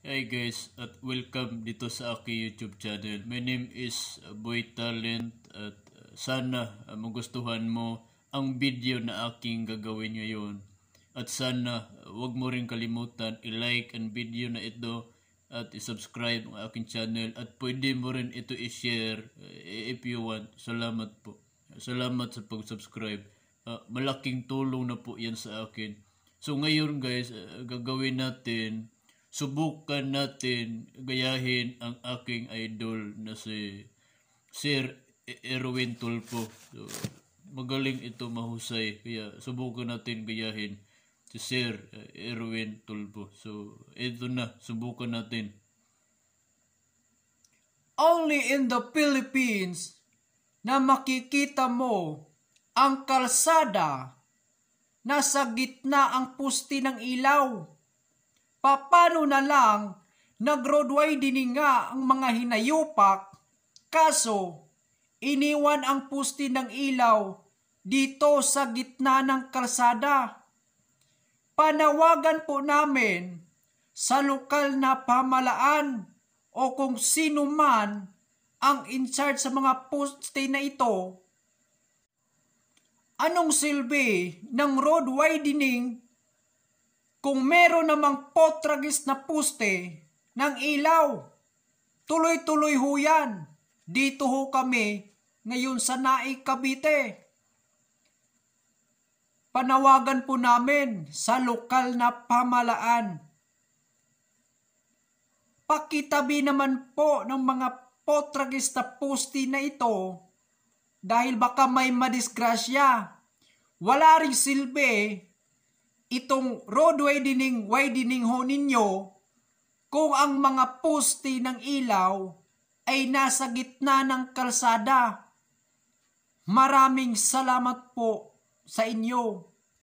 Hey guys at welcome dito sa aking YouTube channel. My name is uh, Boy Talent at uh, sana uh, magustuhan mo ang video na aking gagawin ngayon. At sana wag mo rin kalimutan i-like ang video na ito at i-subscribe ang aking channel at pwede mo rin ito i-share if you want. Salamat po. Salamat sa pag-subscribe. Uh, malaking tulong na po yan sa akin. So ngayon guys, uh, gagawin natin subukan natin gayahin ang aking idol na si Sir e- Erwin Tulfo. So, magaling ito mahusay. Kaya subukan natin gayahin si Sir Erwin Tulfo. So, ito na. Subukan natin. Only in the Philippines na makikita mo ang kalsada na sa gitna ang pusti ng ilaw. Papano na lang nag-road widening nga ang mga hinayupak kaso iniwan ang pusti ng ilaw dito sa gitna ng kalsada. Panawagan po namin sa lokal na pamalaan o kung sino man ang in charge sa mga poste na ito, anong silbi ng road widening kung meron namang potragis na puste ng ilaw. Tuloy-tuloy ho yan. Dito ho kami ngayon sa Naik, Cavite. Panawagan po namin sa lokal na pamalaan. Pakitabi naman po ng mga potragis na puste na ito dahil baka may madisgrasya. Wala ring silbi itong road widening, widening ho ninyo kung ang mga poste ng ilaw ay nasa gitna ng kalsada. Maraming salamat po sa inyo.